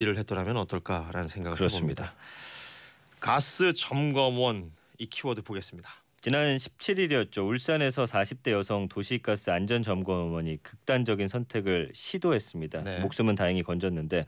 일을 했더라면 어떨까라는 생각을 그렇습니다. 해봅니다. 가스 점검원 이 키워드 보겠습니다. 지난 17일이었죠. 울산에서 40대 여성 도시가스 안전 점검원이 극단적인 선택을 시도했습니다. 네. 목숨은 다행히 건졌는데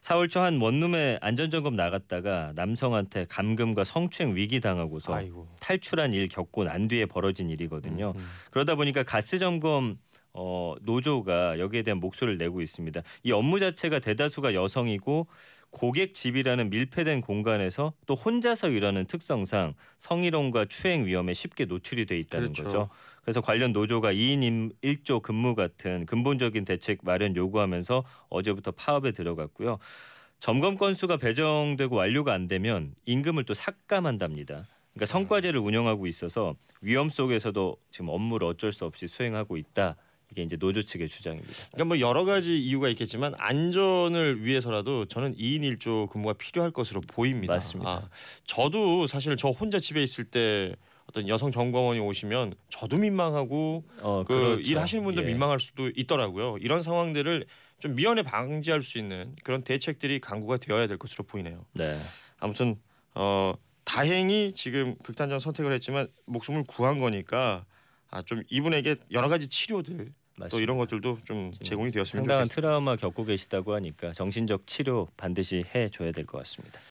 4월 초 한 원룸에 안전 점검 나갔다가 남성한테 감금과 성추행 위기 당하고서 아이고. 탈출한 일 겪고 난 뒤에 벌어진 일이거든요. 음, 음. 그러다 보니까 가스 점검 어, 노조가 여기에 대한 목소리를 내고 있습니다. 이 업무 자체가 대다수가 여성이고 고객 집이라는 밀폐된 공간에서 또 혼자서 일하는 특성상 성희롱과 추행 위험에 쉽게 노출이 돼 있다는 그렇죠. 거죠. 그래서 관련 노조가 2인 1조 근무 같은 근본적인 대책 마련 요구하면서 어제부터 파업에 들어갔고요. 점검 건수가 배정되고 완료가 안 되면 임금을 또 삭감한답니다. 그러니까 성과제를 운영하고 있어서 위험 속에서도 지금 업무를 어쩔 수 없이 수행하고 있다. 이게 이제 노조 측의 주장입니다. 그러니까 뭐 여러 가지 이유가 있겠지만 안전을 위해서라도 저는 2인 1조 근무가 필요할 것으로 보입니다. 맞습니다. 아, 저도 사실 저 혼자 집에 있을 때 어떤 여성 점검원이 오시면 저도 민망하고 어, 그 그렇죠. 일하시는 분도 예. 민망할 수도 있더라고요. 이런 상황들을 좀 미연에 방지할 수 있는 그런 대책들이 강구가 되어야 될 것으로 보이네요. 네. 아무튼 어 다행히 지금 극단적 선택을 했지만 목숨을 구한 거니까 아, 좀 이분에게 여러 가지 치료들 맞습니다. 또 이런 것들도 좀 제공이 되었으면 상당한 좋겠습니다. 트라우마 겪고 계시다고 하니까 정신적 치료 반드시 해줘야 될 것 같습니다.